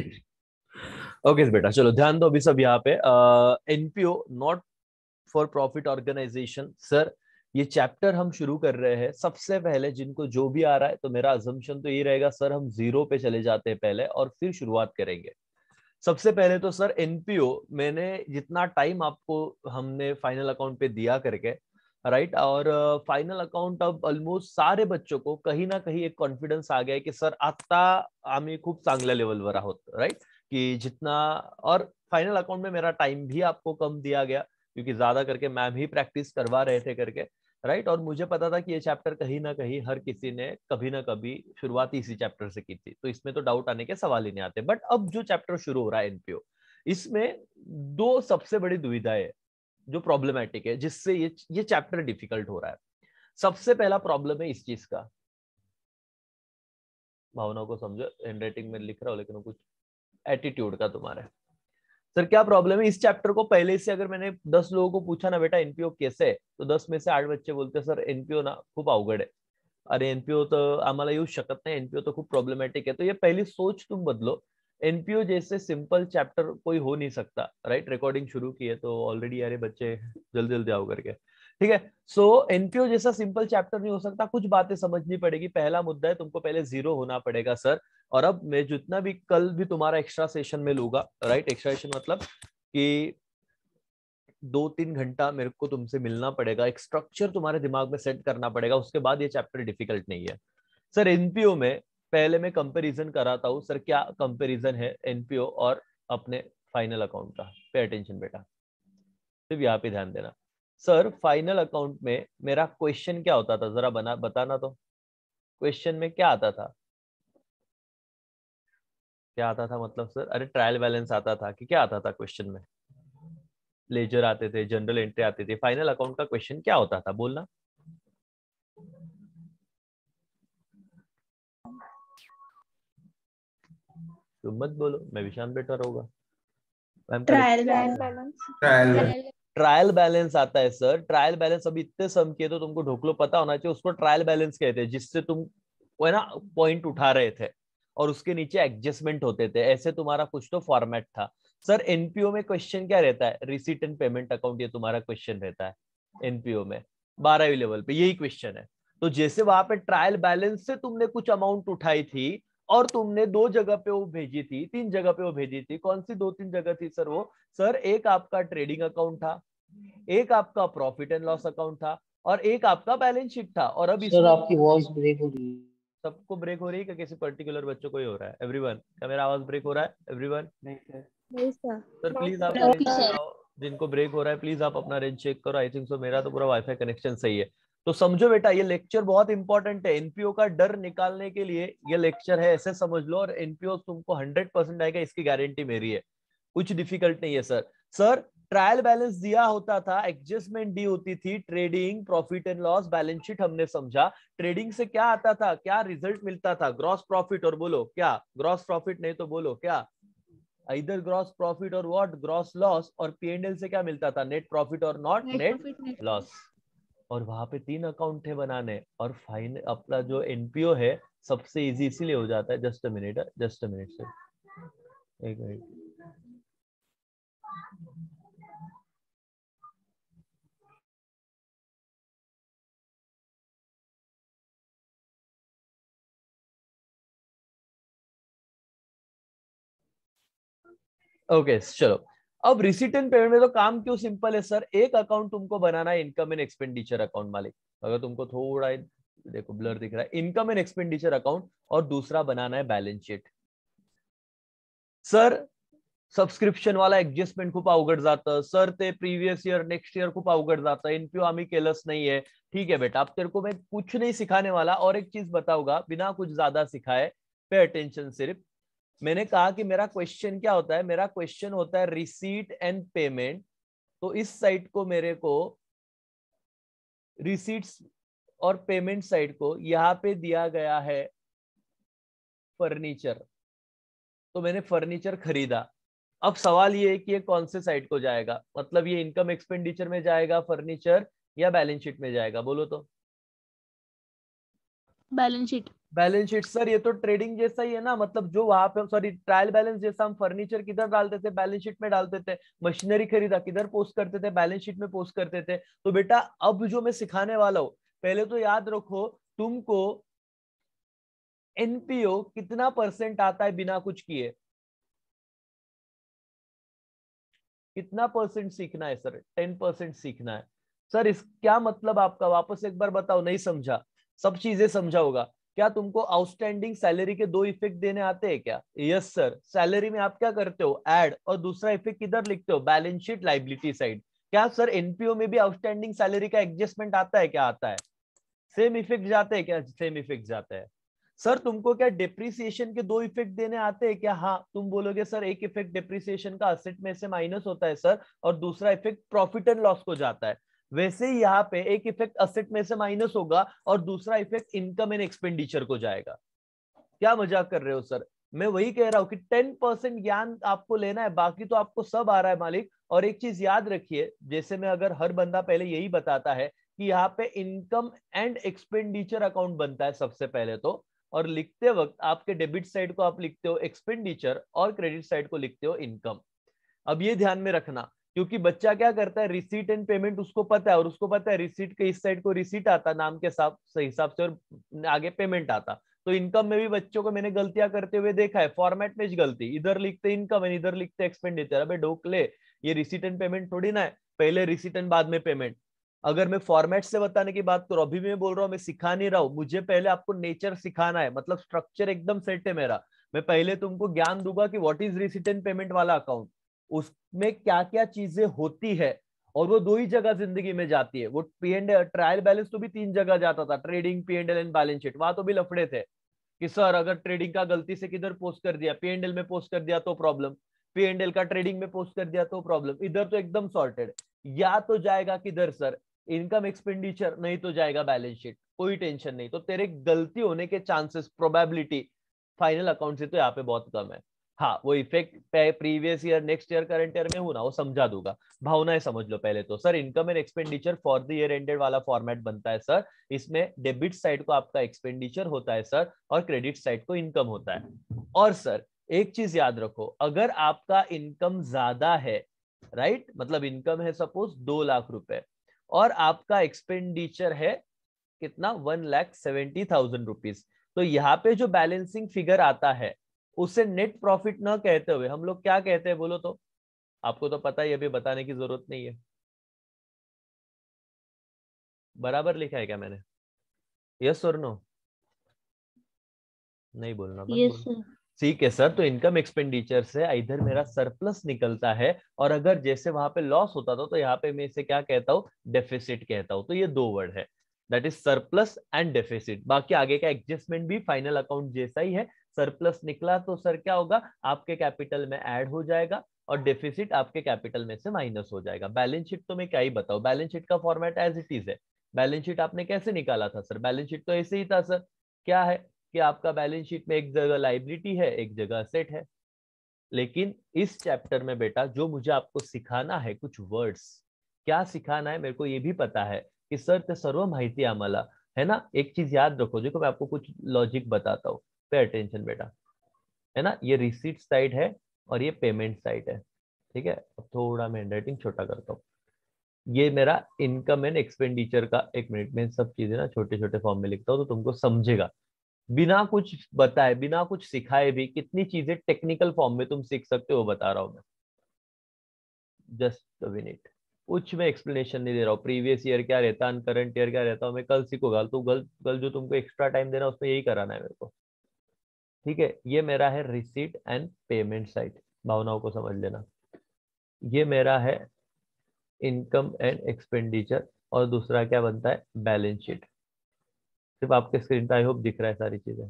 Okay okay, बेटा चलो ध्यान दो अभी सब यहाँ पे NPO not for profit organisation sir ये चैप्टर हम शुरू कर रहे हैं सबसे पहले जिनको जो भी आ रहा है तो मेरा अजम्पन तो ये रहेगा सर हम जीरो पे चले जाते हैं पहले और फिर शुरुआत करेंगे सबसे पहले तो सर एनपीओ मैंने जितना टाइम आपको हमने फाइनल अकाउंट पे दिया करके राइट right? और फाइनल uh, अकाउंट अब ऑलमोस्ट सारे बच्चों को कहीं ना कहीं एक कॉन्फिडेंस आ गया कि सर आता आम्ही खूप चांगल्या लेवलवर आहोत राईट कि जितना और फाइनल अकाउंट में मेरा टाइम भी आपको कम दिया गया क्योंकि ज्यादा करके मैम ही प्रैक्टिस करवा रहे थे करके राइट और मुझे पता था कि ये चैप्टर कहीं ना कहीं हर किसी ने कभी ना कभी शुरुआत इसी चैप्टर से की थी तो इसमें तो डाउट आने के सवाल ही नहीं आते बट अब जो चैप्टर शुरू हो रहा है एनपीओ इसमें दो सबसे बड़ी दुविधाएं जो प्रॉब्लमेटिक है जिससे ये ये चैप्टर डिफिकल्ट हो रहा है सबसे पहला प्रॉब्लम है इस चीज का भावनाओं को समझो हैंड राइटिंग में लिख रहा हूं लेकिन कुछ एटीट्यूड का तुम्हारा सर क्या प्रॉब्लम है इस चैप्टर को पहले से अगर मैंने दस लोगों को पूछा ना बेटा एनपीओ कैसे तो दस में से आठ बच्चे बोलते सर एनपीओ ना खूब अवगड़ है अरे एनपीओ तो आम यू शकत नहीं एनपीओ तो खूब प्रॉब्लमेटिक है तो ये पहली सोच तुम बदलो एनपीओ जैसे सिंपल चैप्टर कोई हो नहीं सकता राइट रिकॉर्डिंग शुरू की है तो ऑलरेडी अरे बच्चे जल्दी जल्दी आओ करके ठीक है सो एनपीओ जैसा सिंपल चैप्टर नहीं हो सकता कुछ बातें समझनी पड़ेगी पहला मुद्दा है तुमको पहले जीरो होना पड़ेगा सर और अब मैं जितना भी कल भी तुम्हारा एक्स्ट्रा सेशन में लूंगा राइट एक्स्ट्रा सेशन मतलब कि दो तीन घंटा मेरे को तुमसे मिलना पड़ेगा एक स्ट्रक्चर तुम्हारे दिमाग में सेट करना पड़ेगा उसके बाद ये चैप्टर डिफिकल्ट नहीं है सर एनपीओ में पहले मैं कंपैरिजन कराता हूँ सर क्या कंपैरिजन है एनपीओ और अपने फाइनल अकाउंट का पे अटेंशन बेटा सिर्फ यहाँ पे ध्यान देना सर फाइनल अकाउंट में मेरा क्वेश्चन क्या होता था जरा बना बताना तो क्वेश्चन में क्या आता था क्या आता था मतलब सर अरे ट्रायल बैलेंस आता था कि क्या आता था क्वेश्चन में लेजर आते थे जनरल एंट्री आती थी फाइनल अकाउंट का क्वेश्चन क्या होता था बोलना तुम तो मत बोलो मैं विशांत शाम बेटर होगा ट्रायल बैलेंस ट्रायल बैलेंस आता है सर ट्रायल बैलेंस अभी इतने सम किए तो तुमको ढोकलो पता होना चाहिए उसको ट्रायल बैलेंस कहते हैं जिससे तुम है ना पॉइंट उठा रहे थे और उसके नीचे एडजस्टमेंट होते थे ऐसे तुम्हारा कुछ तो फॉर्मेट था सर एनपीओ में क्वेश्चन क्या रहता है रिसीट एंड पेमेंट अकाउंट ये तुम्हारा क्वेश्चन रहता है एनपीओ में बारहवीं लेवल पे यही क्वेश्चन है तो जैसे वहां पे ट्रायल बैलेंस से तुमने कुछ अमाउंट उठाई थी और तुमने दो जगह पे वो भेजी थी तीन जगह पे वो भेजी थी कौन सी दो तीन जगह थी सर वो सर एक आपका ट्रेडिंग अकाउंट था एक आपका प्रॉफिट एंड लॉस अकाउंट था और एक आपका बैलेंस शीट था और अब सर आपकी वॉइस ब्रेक हो रही है सबको ब्रेक हो रही है क्या किसी पर्टिकुलर बच्चों को ही हो रहा है एवरीवन क्या मेरा आवाज ब्रेक हो रहा है एवरीवन नहीं सर सर प्लीज आप जिनको ब्रेक हो रहा है प्लीज आप अपना रेंज चेक करो आई थिंक सो मेरा तो पूरा वाईफाई कनेक्शन सही है तो समझो बेटा ये लेक्चर बहुत इंपॉर्टेंट है एनपीओ का डर निकालने के लिए ये लेक्चर है ऐसे समझ लो और एनपीओ तुमको हंड्रेड परसेंट आएगा इसकी गारंटी मेरी है कुछ डिफिकल्ट नहीं है सर सर ट्रायल बैलेंस दिया होता था एडजस्टमेंट डी होती थी trading profit and loss balance sheet हमने समझा ट्रेडिंग से क्या आता था क्या रिजल्ट मिलता था ग्रॉस प्रॉफिट और बोलो क्या ग्रॉस प्रॉफिट नहीं तो बोलो क्या इधर ग्रॉस प्रॉफिट और व्हाट ग्रॉस लॉस और पीएनएल से क्या मिलता था नेट प्रॉफिट और नॉट नेट लॉस और वहां पे तीन अकाउंट है बनाने और फाइन अपना जो एनपीओ है सबसे इजी इसीलिए हो जाता है just a minute just a minute से एक मिनट ओके okay, चलो अब रिसीट एंड पेमेंट में तो काम क्यों सिंपल है सर एक अकाउंट तुमको बनाना है इनकम एंड एक्सपेंडिचर अकाउंट मालिक अगर तुमको थोड़ा देखो ब्लर दिख रहा है इनकम एंड एक्सपेंडिचर अकाउंट और दूसरा बनाना है बैलेंस शीट सर सब्सक्रिप्शन वाला एडजस्टमेंट खूब अवघड जाता सर ते प्रीवियस ईयर नेक्स्ट ईयर जाता है इनप्यू इनक्यू आम्ही नहीं है ठीक है बेटा आप तेरे को मैं कुछ नहीं सिखाने वाला और एक चीज बताऊंगा बिना कुछ ज्यादा सिखाए पे अटेंशन सिर्फ मैंने कहा कि मेरा क्वेश्चन क्या होता है मेरा क्वेश्चन होता है रिसीट एंड पेमेंट तो इस साइट को मेरे को रिसीट्स और पेमेंट साइट को यहाँ पे दिया गया है फर्नीचर तो मैंने फर्नीचर खरीदा अब सवाल ये है कि ये कौन से साइट को जाएगा मतलब ये इनकम एक्सपेंडिचर में जाएगा फर्नीचर या बैलेंस शीट में जाएगा बोलो तो balance sheet balance sheet sir ये तो ट्रेडिंग जैसा ही है ना मतलब जो वहां पे सॉरी ट्रायल बैलेंस जैसा हम फर्नीचर किधर डालते थे बैलेंस शीट में डालते थे मशीनरी खरीदा किधर पोस्ट करते थे बैलेंस शीट में पोस्ट करते थे तो बेटा अब जो मैं सिखाने वाला हूँ पहले तो याद रखो तुमको एनपीओ कितना परसेंट आता है बिना कुछ किए कितना परसेंट सीखना है सर टेन परसेंट सीखना है सर इस क्या मतलब आपका वापस एक बार बताओ नहीं समझा सब चीजें समझा होगा क्या तुमको आउटस्टैंडिंग सैलरी के दो इफेक्ट देने आते हैं क्या यस सर सैलरी में आप क्या करते हो एड और दूसरा इफेक्ट किधर लिखते हो बैलेंस शीट लाइबिलिटी साइड क्या सर एनपीओ में भी आउटस्टैंडिंग सैलरी का एडजस्टमेंट आता है क्या आता है सेम इफेक्ट जाते हैं क्या सेम इफेक्ट जाते हैं सर तुमको क्या डिप्रिसिएशन के दो इफेक्ट देने आते हैं क्या हाँ तुम बोलोगे सर एक इफेक्ट डिप्रिसिएशन का असेट में से माइनस होता है सर और दूसरा इफेक्ट प्रॉफिट एंड लॉस को जाता है वैसे ही यहाँ पे एक इफेक्ट असेट में से माइनस होगा और दूसरा इफेक्ट इनकम एंड एक्सपेंडिचर को जाएगा क्या मजाक कर रहे हो सर मैं वही कह रहा हूं कि टेन परसेंट ज्ञान आपको लेना है बाकी तो आपको सब आ रहा है मालिक और एक चीज याद रखिए जैसे मैं अगर हर बंदा पहले यही बताता है कि यहाँ पे इनकम एंड एक्सपेंडिचर अकाउंट बनता है सबसे पहले तो और लिखते वक्त आपके डेबिट साइड को आप लिखते हो एक्सपेंडिचर और क्रेडिट साइड को लिखते हो इनकम अब ये ध्यान में रखना क्योंकि बच्चा क्या करता है रिसीट एंड पेमेंट उसको पता है और उसको पता है रिसीट के इस साइड को रिसीट आता नाम के हिसाब से हिसाब से और आगे पेमेंट आता तो इनकम में भी बच्चों को मैंने गलतियां करते हुए देखा है फॉर्मेट में गलती इधर लिखते इनकम एंड इधर लिखते एक्सपेंडिचर अबे ढोकले ये रिसीट एंड पेमेंट थोड़ी ना है पहले रिसीट एंड बाद में पेमेंट अगर मैं फॉर्मेट से बताने की बात करूं अभी मैं बोल रहा हूँ मैं सिखा नहीं रहा हूँ मुझे पहले आपको नेचर सिखाना है मतलब स्ट्रक्चर एकदम सेट है मेरा मैं पहले तुमको ज्ञान दूंगा कि what is receipt and payment वाला अकाउंट उसमें क्या क्या चीजें होती है और वो दो ही जगह जिंदगी में जाती है वो पी एंड ट्रायल बैलेंस तो भी तीन जगह जाता था trading P and L and balance sheet वहां तो भी लफड़े थे कि सर अगर ट्रेडिंग का गलती से किधर पोस्ट कर दिया पी एंड एल में पोस्ट कर दिया तो प्रॉब्लम पी एंड एल का ट्रेडिंग में पोस्ट कर दिया तो प्रॉब्लम इधर तो एकदम सॉर्टेड या तो जाएगा किधर सर इनकम एक्सपेंडिचर नहीं तो जाएगा बैलेंस शीट कोई टेंशन नहीं तो तेरे गलती होने के चांसेस प्रोबेबिलिटी फाइनल अकाउंट से तो यहाँ पे बहुत कम है हाँ वो effect previous year next year current year में हो ना वो समझा दूंगा भावनाएं समझ लो पहले तो sir income and expenditure for the year ended वाला फॉर्मेट बनता है सर इसमें डेबिट साइड को आपका एक्सपेंडिचर होता है सर और क्रेडिट साइड को इनकम होता है और सर एक चीज याद रखो अगर आपका इनकम ज्यादा है राइट मतलब इनकम है सपोज दो लाख रुपए और आपका एक्सपेंडिचर है कितना one lakh seventy thousand rupees तो यहाँ पे जो बैलेंसिंग फिगर आता है उसे नेट प्रॉफिट ना कहते हुए हम लोग क्या कहते हैं बोलो तो आपको तो पता ही अभी बताने की जरूरत नहीं है बराबर लिखा है क्या मैंने यस और नो नहीं बोलना ठीक है सर तो इनकम एक्सपेंडिचर से इधर मेरा सरप्लस निकलता है और अगर जैसे वहां पे लॉस होता था तो यहाँ पे मैं इसे क्या कहता हूँ डेफिसिट कहता हूँ तो ये दो वर्ड है that is surplus and deficit बाकी आगे का एडजस्टमेंट भी फाइनल अकाउंट जैसा ही है सरप्लस निकला तो सर क्या होगा आपके कैपिटल में ऐड हो जाएगा और डेफिसिट आपके कैपिटल में से माइनस हो जाएगा बैलेंस शीट तो मैं क्या ही बताऊं बैलेंस शीट का फॉर्मेट एज इट इज है बैलेंस शीट आपने कैसे निकाला था सर बैलेंस शीट तो ऐसे ही था सर क्या है कि आपका बैलेंस शीट में एक जगह लाइबिलिटी है एक जगह सेट है लेकिन इस चैप्टर में बेटा जो मुझे आपको सिखाना है कुछ वर्ड्स क्या सिखाना है मेरे को ये भी पता है कि सर ते सर्व माहिती आम्हाला है ना एक चीज याद रखो देखो मैं आपको कुछ लॉजिक बताता हूँ पे अटेंशन बेटा है ना ये रिसीट साइड है और ये पेमेंट साइड है ठीक है अब थोड़ा मैं हैंडराइटिंग छोटा करता हूँ ये मेरा इनकम एंड एक्सपेंडिचर का एक मिनट में सब चीजें ना छोटे छोटे फॉर्म में लिखता हूँ तो तुमको समझेगा बिना कुछ बताए बिना कुछ सिखाए भी कितनी चीजें टेक्निकल फॉर्म में तुम सीख सकते हो बता रहा हूं मैं जस्ट अ मिनट कुछ मैं एक्सप्लेनेशन नहीं दे रहा हूँ प्रीवियस ईयर क्या रहता है करंट ईयर क्या रहता हूँ मैं कल सीखूंगा तो कल कल जो तुमको एक्स्ट्रा टाइम देना उसमें यही कराना है मेरे को ठीक है ये मेरा है रिसीट एंड पेमेंट साइट भावनाओं को समझ लेना ये मेरा है इनकम एंड एक्सपेंडिचर और दूसरा क्या बनता है बैलेंस शीट सिर्फ आपके स्क्रीन पर आई होप दिख रहा है सारी चीजें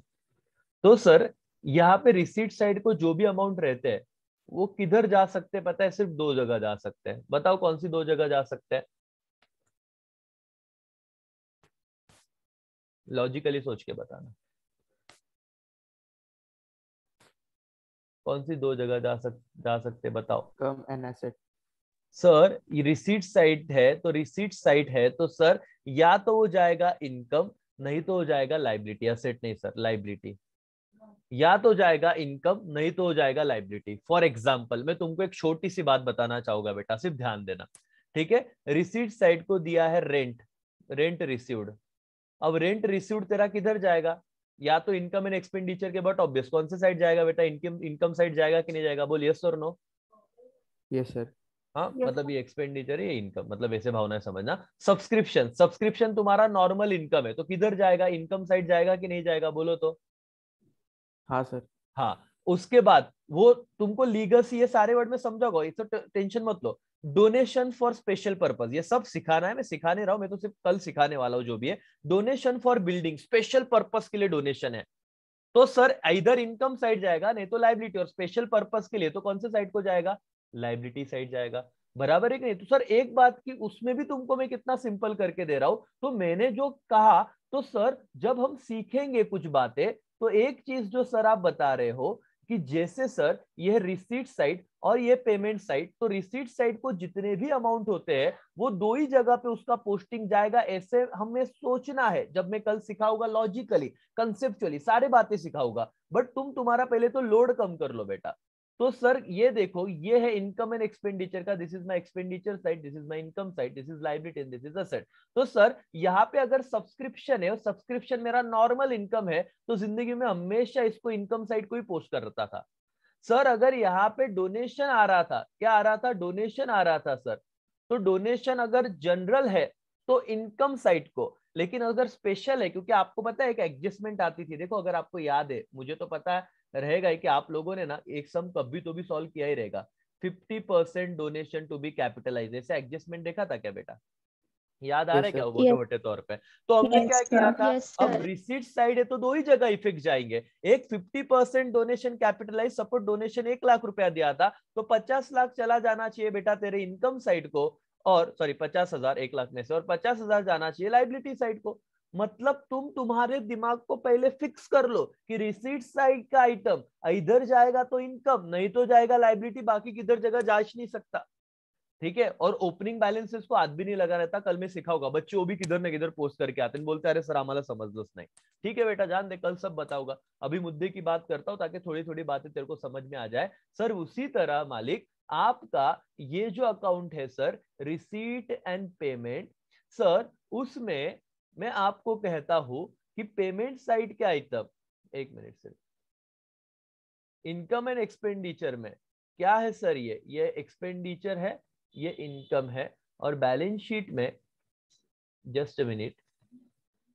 तो सर यहाँ पे रिसीट साइड को जो भी अमाउंट रहते हैं वो किधर जा सकते हैं पता है सिर्फ दो जगह जा सकते हैं बताओ कौन सी दो जगह जा सकते हैं लॉजिकली सोच के बताना कौन सी दो जगह जा सक जा सकते बताओ कम and asset sir receipt site है तो रिसीट साइट है तो सर या तो वो जाएगा इनकम नहीं तो हो जाएगा लाइबिलिटी असेट नहीं सर लाइबिलिटी या तो जाएगा इनकम नहीं तो हो जाएगा लाइबिलिटी फॉर एग्जाम्पल मैं तुमको एक छोटी सी बात बताना चाहूंगा बेटा सिर्फ ध्यान देना ठीक है रिसीट साइट को दिया है रेंट रेंट रिसीव्ड अब रेंट रिसीव्ड तेरा किधर जाएगा या तो इनकम एंड एक्सपेंडिचर के बट ऑब्वियस कौन से साइड जाएगा बेटा इनकम इनकम साइड जाएगा कि नहीं जाएगा बोल यस और नो यस सर हाँ yes, मतलब ये एक्सपेंडिचर ये इनकम मतलब ऐसे भावना है समझना सब्सक्रिप्शन सब्सक्रिप्शन तुम्हारा नॉर्मल इनकम है तो किधर जाएगा इनकम साइड जाएगा कि नहीं जाएगा बोलो तो हाँ सर हाँ उसके बाद वो तुमको लीगसी ये सारे वर्ड में समझाओ इससे टेंशन मत लो डोनेशन फॉर स्पेशल पर्पज ये सब सिखाना है मैं सिखाने रहा हूं मैं तो सिर्फ कल सिखाने वाला हूं जो भी है donation for building special purpose के लिए डोनेशन है तो सर इधर इनकम साइड जाएगा नहीं तो लाइबिलिटी और स्पेशल पर्पज के लिए तो कौन से साइड को जाएगा लाइबिलिटी साइड जाएगा बराबर है कि नहीं तो सर एक बात की उसमें भी तुमको मैं कितना सिंपल करके दे रहा हूं तो मैंने जो कहा तो सर जब हम सीखेंगे कुछ बातें तो एक चीज जो सर आप बता रहे हो कि जैसे सर यह रिसीट साइड और यह पेमेंट साइड तो रिसीट साइड को जितने भी अमाउंट होते हैं वो दो ही जगह पे उसका पोस्टिंग जाएगा ऐसे हमें सोचना है जब मैं कल सिखाऊंगा लॉजिकली कंसेप्चुअली सारे बातें सिखाऊंगा बट तुम तुम्हारा पहले तो लोड कम कर लो बेटा तो सर ये देखो ये है इनकम एंड एक्सपेंडिचर का this is my expenditure side this is my income side this is liability and this is asset तो सर यहाँ पे अगर सब्सक्रिप्शन है सब्सक्रिप्शन मेरा नॉर्मल इनकम है तो जिंदगी में हमेशा इसको इनकम साइड को ही पोस्ट करता था सर अगर यहाँ पे डोनेशन आ रहा था क्या आ रहा था डोनेशन आ रहा था सर तो डोनेशन अगर जनरल है तो इनकम साइड को लेकिन अगर स्पेशल है क्योंकि आपको पता है एक एडजस्टमेंट आती थी देखो अगर आपको याद है मुझे तो पता है रहेगा ही कि आप लोगों ने ना एक सम कभी तो भी सॉल्व किया ही रहेगा fifty percent donation to be capitalise ऐसे एडजस्टमेंट देखा था क्या बेटा याद आ रहा है क्या मोटे मोटे तौर पे तो हमने क्या किया था अब रिसीट साइड है तो दो ही जगह इफेक्ट जाएंगे एक 50 percent donation capitalise support donation एक लाख रुपया दिया था तो 50 लाख चला जाना चाहिए बेटा तेरे इनकम साइड को और सॉरी पचास हजार एक लाख में से और पचास हजार जाना चाहिए लाइबिलिटी साइड को मतलब तुम तुम्हारे दिमाग को पहले फिक्स कर लो कि रिसीट साइड का आइटम इधर जाएगा तो इनकम नहीं तो जाएगा लाइबिलिटी बाकी किधर जगह जांच नहीं सकता ठीक है और ओपनिंग बैलेंसेस को आज भी नहीं लगा रहता कल मैं सिखाऊंगा बच्चे वो भी किधर ना किधर पोस्ट करके आते हैं बोलते अरे सर हमारा समझलोस नहीं ठीक है बेटा जान दे कल सब बताऊंगा अभी मुद्दे की बात करता हूँ ताकि थोड़ी थोड़ी बातें तेरे को समझ में आ जाए सर उसी तरह मालिक आपका ये जो अकाउंट है sir receipt and payment sir उसमें मैं आपको कहता हूं कि पेमेंट साइड के आइटम एक minute sir income and expenditure में क्या है सर ये ये एक्सपेंडिचर है ये इनकम है और बैलेंस शीट में जस्ट मिनट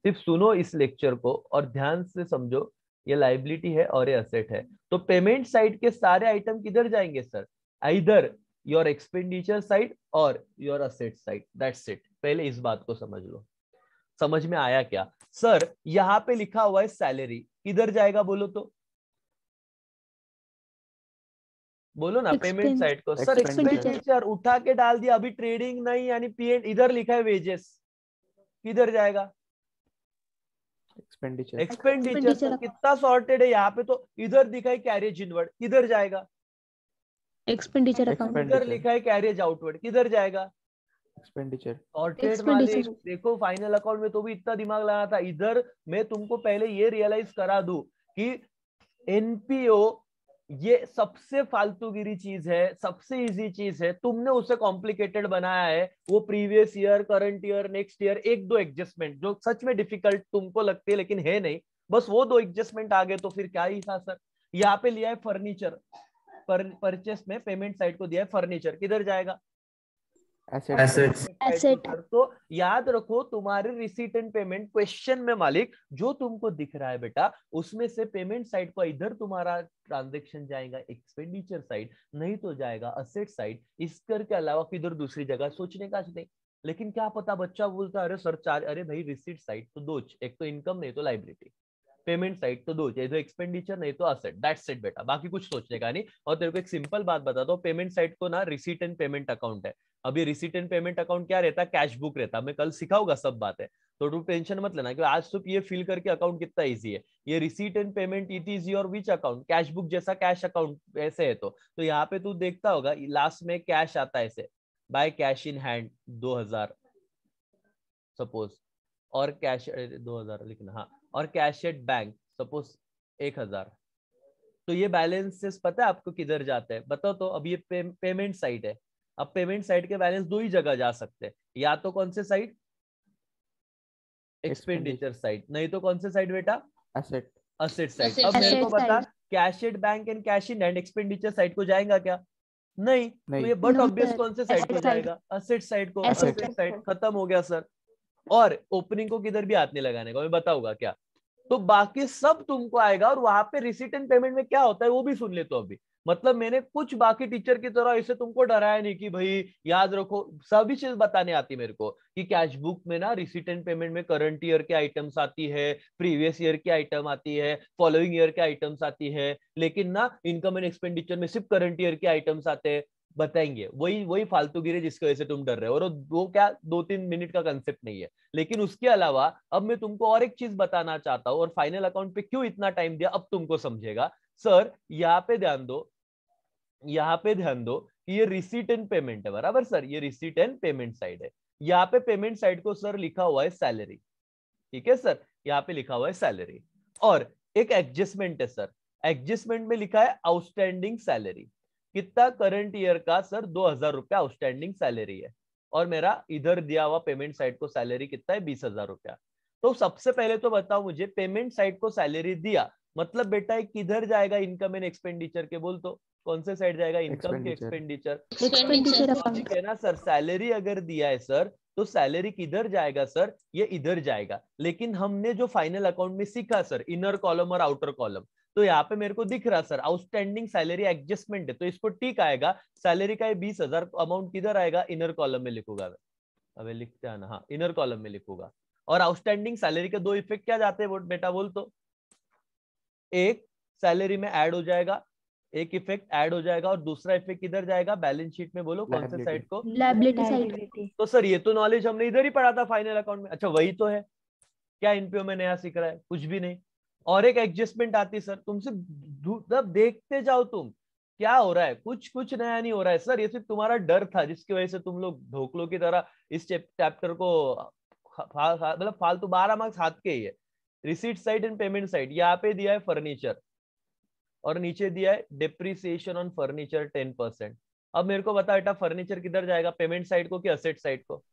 सिर्फ सुनो इस लेक्चर को और ध्यान से समझो ये लाइबिलिटी है और ये असेट है तो पेमेंट साइड के सारे आइटम किधर जाएंगे सर इधर योर एक्सपेंडिचर साइड और your asset side that's it पहले इस बात को समझ लो समझ में आया क्या सर यहाँ पे लिखा हुआ है सैलरी किधर जाएगा बोलो तो बोलो ना पेमेंट साइड को सर एक्सपेंडिचर उठा के डाल दिया अभी ट्रेडिंग नहीं यानी पीएन इधर लिखा है वेजेस किधर जाएगा एक्सपेंडिचर एक्सपेंडिचर तो कितना सॉर्टेड है यहाँ पे तो इधर दिखा है कैरेज इनवर्ड किधर जाएगा एक्सपेंडिचर इधर लिखा है कैरेज आउटवर्ड किधर जाएगा एक्सपेंडिचर सॉर्टेड वाले देखो फाइनल अकाउंट में तो भी इतना दिमाग लगा था इधर मैं तुमको पहले ये रियलाइज करा दू कि एनपीओ ये सबसे फालतूगिरी चीज है सबसे इजी चीज है तुमने उसे कॉम्प्लिकेटेड बनाया है वो previous year current year next year एक दो एडजस्टमेंट जो सच में डिफिकल्ट तुमको लगती है लेकिन है नहीं बस वो दो एडजस्टमेंट आ गए तो फिर क्या ही था सर यहाँ पे लिया है फर्नीचर पर, परचेस में पेमेंट साइड को दिया है फर्नीचर किधर जाएगा एसेट तो याद रखो तुम्हारे रिसीट एंड पेमेंट क्वेश्चन में मालिक जो तुमको दिख रहा है बेटा उसमें से पेमेंट साइड को इधर तुम्हारा ट्रांजेक्शन जाएगा एक्सपेंडिचर साइड नहीं तो जाएगा असेट साइड इस कर के अलावा किधर दूसरी जगह सोचने का नहीं लेकिन क्या पता बच्चा बोलता अरे सर चार अरे भाई रिसीट साइड तो दो एक तो इनकम नहीं तो लाइबिलिटी पेमेंट साइड तो दो चाहिए एक्सपेंडिचर तो नहीं तो असेट दैट्स इट बेटा बाकी कुछ सोचने का नहीं और तेरे को एक सिंपल बात बता दो पेमेंट साइड को ना रिसीट एंड पेमेंट अकाउंट है अभी रिसीट एंड पेमेंट अकाउंट क्या रहता है कैश बुक रहता मैं कल सिखाऊंगा सब बात है तो तू टेंशन मत लेना क्योंकि आज तो ये फिल करके अकाउंट कितना इजी है ये receipt and payment it is your which account cash book जैसा कैश अकाउंट ऐसे है तो तो यहाँ पे तू देखता होगा लास्ट में कैश आता है ऐसे by cash in hand 2000 suppose और कैश दो हजार लिखना हाँ और कैश एट बैंक सपोज एक हजार तो ये बैलेंसेस पता है आपको किधर जाते हैं बताओ तो अब ये पे, पेमेंट साइट है अब पेमेंट साइड के बैलेंस दो ही जगह जा सकते हैं या तो कौन से साइड एक्सपेंडिचर साइड नहीं तो कौन से साइड बेटा असेट असेट साइड अब मेरे को बता cash at bank and cash in and expenditure side को जाएगा क्या नहीं, तो नहीं। तो ये बट ऑब्वियस कौन से साइड को जाएगा असेट साइड को असेट साइड खत्म हो गया सर और ओपनिंग को किधर भी हाथ नहीं लगाने का मैं बताऊंगा क्या तो बाकी सब तुमको आएगा और वहां पे रिसीट एंड पेमेंट में क्या होता है वो भी सुन ले तो अभी मतलब मैंने कुछ बाकी टीचर की तरह इसे तुमको डराया नहीं कि भाई याद रखो सभी चीज बताने आती मेरे को कि कैश बुक में ना रिसीट एंड पेमेंट में करंट ईयर के आइटम्स आती है प्रीवियस ईयर की आइटम आती है फॉलोइंग ईयर के आइटम्स आती है लेकिन ना इनकम एंड एक्सपेंडिचर में सिर्फ करंट ईयर के आइटम्स आते हैं बताएंगे वही वही गिरे जिसकी वजह से तुम डर रहे हो और वो क्या दो तीन मिनट का कंसेप्ट नहीं है लेकिन उसके अलावा अब मैं तुमको और एक चीज बताना चाहता हूँ और फाइनल अकाउंट पे क्यों इतना टाइम दिया अब तुमको समझेगा सर यहाँ पे ध्यान दो यहाँ पे ध्यान दो कि ये रिसीट एंड पेमेंट है बराबर सर ये रिसीट एंड पेमेंट साइड है यहाँ पे पेमेंट साइड को सर लिखा हुआ है सैलरी ठीक है सर यहाँ पे लिखा हुआ है सैलरी और एक एडजस्टमेंट है सर एडजस्टमेंट में लिखा है आउटस्टैंडिंग सैलरी कितना करंट ईयर का सर दो हजार रुपया आउटस्टैंडिंग सैलरी है और मेरा इधर दिया हुआ पेमेंट साइड को सैलरी कितना है बीस हजार रुपया तो सबसे पहले तो बताओ मुझे पेमेंट साइड को सैलरी दिया मतलब बेटा एक किधर जाएगा इनकम एंड एक्सपेंडिचर के बोल तो कौन से साइड जाएगा इनकम के एक्सपेंडिचर एक्सपेंडिचर है ना सर सैलरी अगर दिया है सर तो सैलरी किधर जाएगा सर ये इधर जाएगा लेकिन हमने जो फाइनल अकाउंट में सीखा सर इनर कॉलम और आउटर कॉलम तो यहाँ पे मेरे को दिख रहा सर आउटस्टैंडिंग सैलरी एडजस्टमेंट है तो इसको ठीक आएगा सैलरी का बीस हजार अमाउंट किधर आएगा इनर कॉलम में लिखूंगा मैं लिखते हैं ना हाँ इनर कॉलम में लिखूंगा और आउटस्टैंडिंग सैलरी के दो इफेक्ट क्या जाते हैं बेटा बोल तो एक सैलरी में एड हो जाएगा एक इफेक्ट ऐड हो जाएगा और दूसरा इफेक्ट किधर जाएगा बैलेंस शीट में बोलो कौन से साइड को लाइबिलिटी साइड तो सर ये तो नॉलेज हमने इधर ही पढ़ा था फाइनल अकाउंट में अच्छा वही तो है क्या एनपीओ में नया सीख रहा है कुछ भी नहीं और एक एडजस्टमेंट आती है सर तुमसे मतलब देखते जाओ तुम क्या हो रहा है कुछ कुछ नया नहीं हो रहा है सर ये सिर्फ तुम्हारा डर था जिसकी वजह से तुम लोग ढोकलों की तरह इस चैप्टर को मतलब फालतू बारह मार्क्स हाथ के ही है receipt side and payment side यहाँ पे दिया है फर्नीचर और नीचे दिया है depreciation on furniture ten percent अब मेरे को बता बेटा फर्नीचर किधर जाएगा पेमेंट साइड को कि असेट साइड को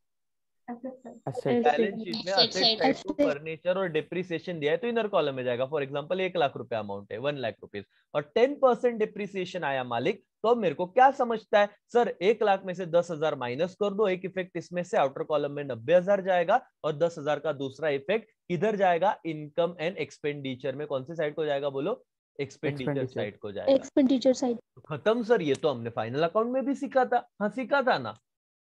बैलेंस शीट में असेट साइड को फर्नीचर और डिप्रिसिएशन दिया है तो इनर कॉलम में जाएगा फॉर एग्जांपल एक लाख रुपया अमाउंट है वन लाख रुपीज और टेन परसेंट डिप्रिसिएशन आया मालिक तो अब मेरे को क्या समझता है सर एक लाख में से दस हजार माइनस कर दो एक इफेक्ट इसमें से आउटर कॉलम में नब्बे हजार जाएगा और दस हजार का दूसरा इफेक्ट किधर जाएगा इनकम एंड एक्सपेंडिचर में कौन से साइड को जाएगा बोलो एक्सपेंडिचर साइड को जाएगा एक्सपेंडिचर साइड तो खत्म सर ये तो हमने फाइनल अकाउंट में भी सीखा था हाँ सीखा था ना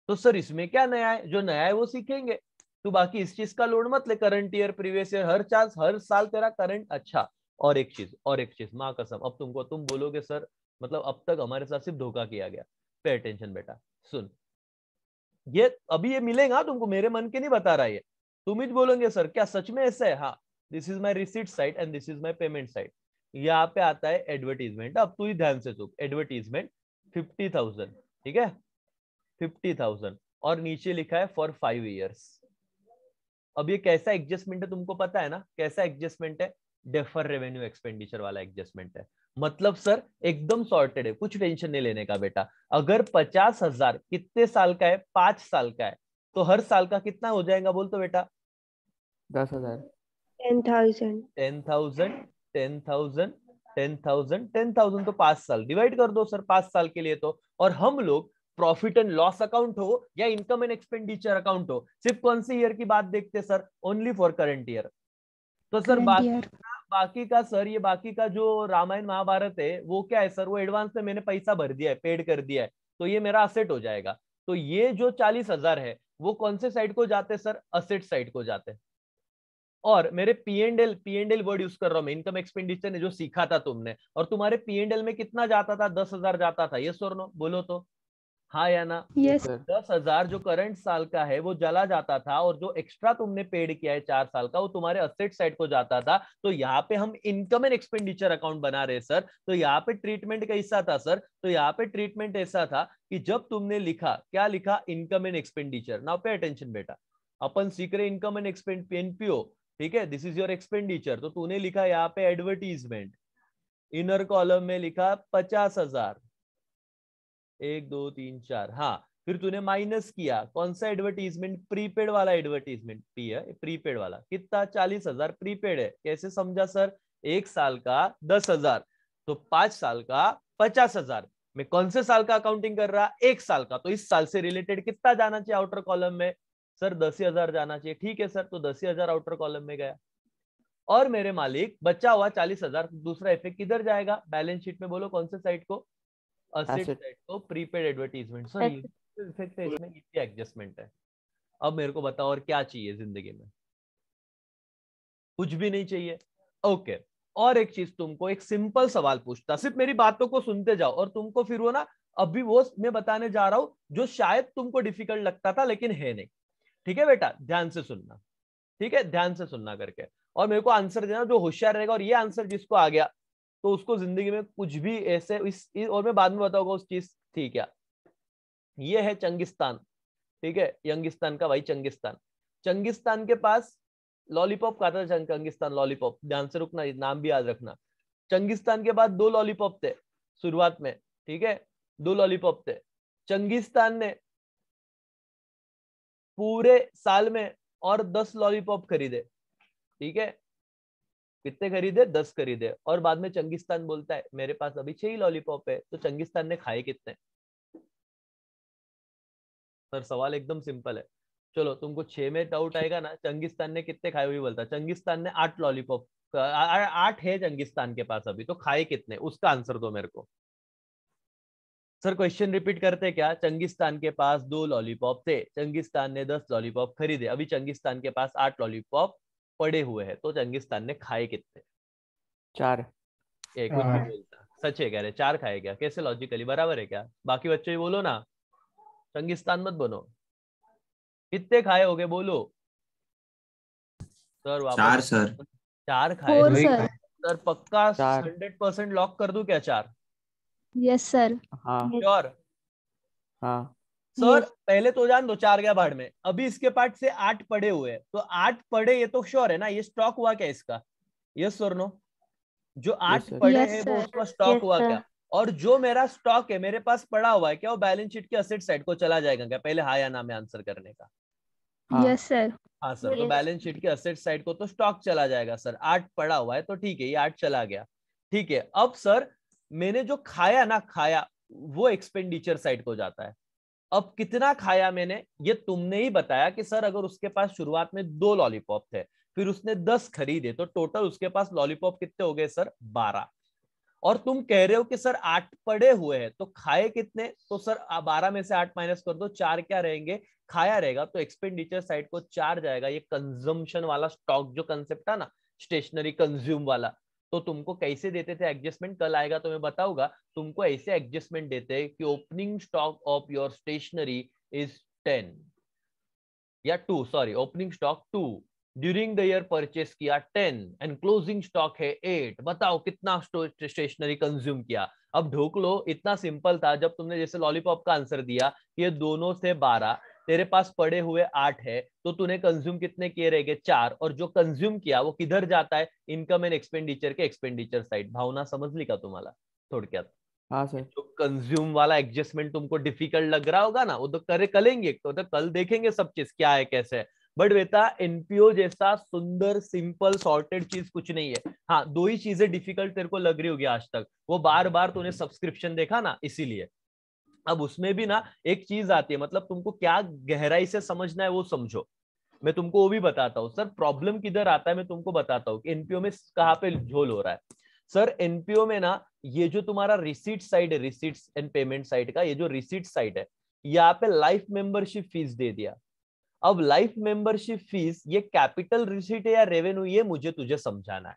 तो सर इसमें क्या नया है जो नया है वो सीखेंगे तो बाकी इस चीज का लोड मत ले करंट ईयर प्रीवियस ईयर हर चांस हर साल तेरा करंट अच्छा और एक चीज और एक चीज माँ कसम अब तुमको तुम बोलोगे सर मतलब अब तक हमारे साथ सिर्फ धोखा किया गया पे अटेंशन बेटा सुन ये अभी ये मिलेगा तुमको मेरे मन के नहीं बता रहा ये तुम ही बोलोगे सर क्या सच में ऐसा है हाँ this is my receipt site and this is my payment site यहाँ पे आता है एडवर्टीजमेंट अब तू ही ध्यान से चुप एडवर्टीजमेंट फिफ्टी थाउजेंड ठीक है फिफ्टी थाउजेंड और नीचे लिखा है फॉर फाइव ईयर्स अब ये कैसा एडजस्टमेंट है तुमको पता है ना कैसा एडजस्टमेंट है डेफर रेवेन्यू एक्सपेंडिचर वाला एडजस्टमेंट है मतलब सर एकदम सॉर्टेड है कुछ टेंशन नहीं लेने का बेटा अगर पचास हजार कितने साल का है पांच साल का है तो हर साल का कितना हो जाएगा बोल तो बेटा दस हजार ten thousand ten thousand ten thousand ten thousand ten thousand तो पांच साल डिवाइड कर दो सर पांच साल के लिए तो और हम लोग प्रॉफिट एंड लॉस अकाउंट हो या इनकम एंड एक्सपेंडिचर अकाउंट हो सिर्फ कौन से ईयर की बात देखते sir only for current year तो सर बाकी का, बाकी का सर ये बाकी का जो रामायण महाभारत है वो क्या है सर वो एडवांस में मैंने पैसा भर दिया है पेड कर दिया है तो ये मेरा असेट हो जाएगा तो ये जो चालीस हजार है वो कौन से साइड को जाते सर असेट साइड को जाते हैं और मेरे P and L P and L word use कर रहा हूं मैं इनकम एक्सपेंडिचर ने जो सीखा था तुमने और तुम्हारे पी एंड एल में कितना जाता था दस हजार जाता था ये और नो बोलो तो हाँ या ना yes. दस हजार जो करंट साल का है वो जला जाता था और जो एक्स्ट्रा तुमने पेड किया है चार साल का वो तुम्हारे असेट साइड को जाता था तो यहाँ पे हम इनकम एंड एक्सपेंडिचर अकाउंट बना रहे सर तो यहाँ पे ट्रीटमेंट कैसा था सर तो यहाँ पे ट्रीटमेंट ऐसा था कि जब तुमने लिखा क्या लिखा income and expenditure now pay attention बेटा अपन सीख रहे इनकम एंड एक्सपेंड एनपीओ ठीक है दिस इज योर एक्सपेंडिचर तो तूने लिखा यहाँ पे एडवर्टीजमेंट इनर कॉलम में लिखा पचास हजार एक दो तीन चार हाँ फिर तूने माइनस किया कौन सा एडवर्टीजमेंट प्रीपेड वाला एडवर्टीजमेंट पी है प्रीपेड वाला कितना चालीस हजार प्रीपेड है कैसे समझा सर एक साल का दस हजार तो पांच साल का पचास हजार मैं कौन से साल का अकाउंटिंग कर रहा एक साल का तो इस साल से रिलेटेड कितना जाना चाहिए आउटर कॉलम में सर दस ही हजार जाना चाहिए ठीक है सर तो दस ही हजार आउटर कॉलम में गया और मेरे मालिक बचा हुआ चालीस हजार दूसरा इफेक्ट किधर जाएगा बैलेंस शीट में बोलो कौन से साइड को असेट को प्रीपेड एडवर्टीजमेंट सर इफेक्ट है इसमें ये एडजस्टमेंट है अब मेरे को बताओ और क्या चाहिए जिंदगी में कुछ भी नहीं चाहिए ओके और एक चीज तुमको एक सिंपल सवाल पूछता सिर्फ मेरी बातों को सुनते जाओ और तुमको फिर वो ना अभी वो मैं बताने जा रहा हूं जो शायद तुमको डिफिकल्ट लगता था लेकिन है नहीं ठीक है बेटा ध्यान से सुनना ठीक है ध्यान से सुनना करके और मेरे को आंसर देना जो होशियार रहेगा और ये आंसर जिसको आ गया तो उसको जिंदगी में कुछ भी ऐसे इस, इस और मैं बाद में बताऊंगा उस चीज थी क्या ये है चंगिस्तान ठीक है यंगिस्तान का भाई चंगिस्तान चंगिस्तान के पास लॉलीपॉप कहा था चंगिस्तान लॉलीपॉप ध्यान से रुकना नाम भी याद रखना चंगिस्तान के बाद दो लॉलीपॉप थे शुरुआत में ठीक है दो लॉलीपॉप थे चंगिस्तान ने पूरे साल में और दस लॉलीपॉप खरीदे ठीक है कितने खरीदे दस खरीदे और बाद में चंगिस्तान बोलता है मेरे पास अभी छह ही लॉलीपॉप है तो चंगिस्तान ने खाए कितने सर सवाल एकदम सिंपल है चलो तुमको छह में डाउट आएगा ना चंगिस्तान ने कितने खाए हुए बोलता चंगिस्तान ने आठ लॉलीपॉप आठ है चंगिस्तान के पास अभी तो खाए कितने उसका आंसर दो मेरे को सर क्वेश्चन रिपीट करते क्या चंगिस्तान के पास दो लॉलीपॉप थे चंगिस्तान ने दस लॉलीपॉप खरीदे अभी चंगिस्तान के पास आठ लॉलीपॉप पड़े हुए हैं तो चंगिस्तान ने खाए कितने चार एक कुछ नहीं बोलता सच है कह रहे चार खाए क्या कैसे लॉजिकली बराबर है क्या बाकी बच्चे भी बोलो ना चंगिस्तान मत बनो कितने खाए हो गए बोलो सर वापस चार सर चार खाए सर पक्का हंड्रेड परसेंट लॉक कर दू क्या चार यस सर हाँ हाँ सर पहले तो जान दो चार गया भाड़ में अभी इसके पार्ट से आठ पड़े हुए हैं तो आठ पड़े ये तो श्योर है ना ये स्टॉक हुआ क्या इसका यस सर नो जो आठ पड़े हैं वो उसका स्टॉक हुआ क्या और जो मेरा स्टॉक है मेरे पास पड़ा हुआ है क्या वो बैलेंस शीट के असेट साइड को चला जाएगा क्या पहले हाँ या ना में आंसर करने का यस सर हाँ सर हाँ, तो बैलेंस शीट के असेट साइड को तो स्टॉक चला जाएगा सर आठ पड़ा हुआ है तो ठीक है ये आठ चला गया ठीक है अब सर मैंने जो खाया ना खाया वो एक्सपेंडिचर साइड को जाता है अब कितना खाया मैंने ये तुमने ही बताया कि सर अगर उसके पास शुरुआत में दो लॉलीपॉप थे फिर उसने दस खरीदे तो टोटल उसके पास लॉलीपॉप कितने हो गए सर बारह और तुम कह रहे हो कि सर आठ पड़े हुए हैं तो खाए कितने तो सर बारह में से आठ माइनस कर दो चार क्या रहेंगे खाया रहेगा तो एक्सपेंडिचर साइड को चार जाएगा ये कंजम्पशन वाला स्टॉक जो कंसेप्ट था ना स्टेशनरी कंज्यूम वाला तो तुमको कैसे देते थे एडजस्टमेंट कल आएगा तो मैं बताऊंगा तुमको ऐसे एडजस्टमेंट देते कि opening stock of your stationery is ten या two sorry opening stock two during the year purchase किया टेन एंड क्लोजिंग स्टॉक है एट बताओ कितना स्टेशनरी कंज्यूम किया अब ढोक लो इतना सिंपल था जब तुमने जैसे लॉलीपॉप का आंसर दिया ये दोनों से बारह तेरे पास पड़े हुए आठ है तो तूने कंज्यूम कितने किए रहेंगे चार और जो कंज्यूम किया वो किधर जाता है इनकम एंड एक्सपेंडिचर के एक्सपेंडिचर साइड भावना समझ ली का तुम्हारा थोडक्यात सर हाँ, जो कंज्यूम वाला एडजस्टमेंट तुमको डिफिकल्ट लग रहा होगा ना वो तो करे करेंगे तो, तो कल देखेंगे सब चीज क्या है कैसे है बट बेटा एनपीओ जैसा सुंदर सिंपल सॉर्टेड चीज कुछ नहीं है हाँ दो ही चीजें डिफिकल्ट तेरे को लग रही होगी आज तक वो बार बार तूने सब्सक्रिप्शन देखा ना इसीलिए अब उसमें भी ना एक चीज आती है मतलब तुमको क्या गहराई से समझना है वो समझो मैं तुमको वो भी बताता हूँ सर प्रॉब्लम किधर आता है मैं तुमको बताता हूँ एनपीओ में कहाँ पे झोल हो रहा है सर एनपीओ में ना ये जो तुम्हारा रिसीट साइड है रिसीट एंड पेमेंट साइड का ये जो रिसीट साइड है यहाँ पे लाइफ मेंबरशिप फीस दे दिया अब लाइफ मेंबरशिप फीस ये कैपिटल रिसीट है या रेवेन्यू ये मुझे तुझे समझाना है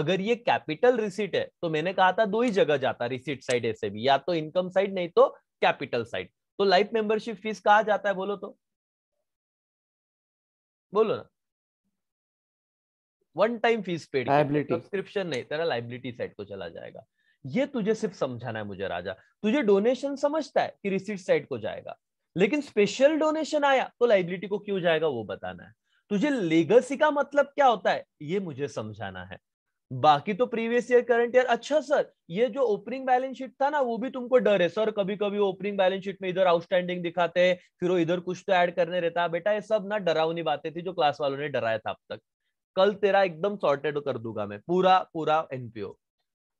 अगर ये कैपिटल रिसीट है तो मैंने कहा था दो ही जगह जाता रिसीट साइड ऐसे भी या तो इनकम साइड नहीं तो कैपिटल साइड तो लाइफ मेंबरशिप फीस कहा जाता है बोलो तो बोलो ना one time fees paid subscription नहीं तेरा लाइबिलिटी साइड को चला जाएगा ये तुझे सिर्फ समझाना है मुझे राजा तुझे डोनेशन समझता है कि रिसीट साइड को जाएगा लेकिन स्पेशल डोनेशन आया तो लाइबिलिटी को क्यों जाएगा वो बताना है तुझे लेगसी का मतलब क्या होता है ये मुझे समझाना है बाकी तो प्रीवियस ईयर करंट ईयर अच्छा सर ये जो ओपनिंग बैलेंस शीट था ना वो भी तुमको डर है सर कभी कभी ओपनिंग बैलेंस शीट में इधर आउटस्टैंडिंग दिखाते हैं फिर वो इधर कुछ तो ऐड करने रहता है बेटा ये सब ना डरावनी बातें थी जो क्लास वालों ने डराया था अब तक कल तेरा एकदम सॉर्टेड कर दूंगा मैं पूरा पूरा एनपीओ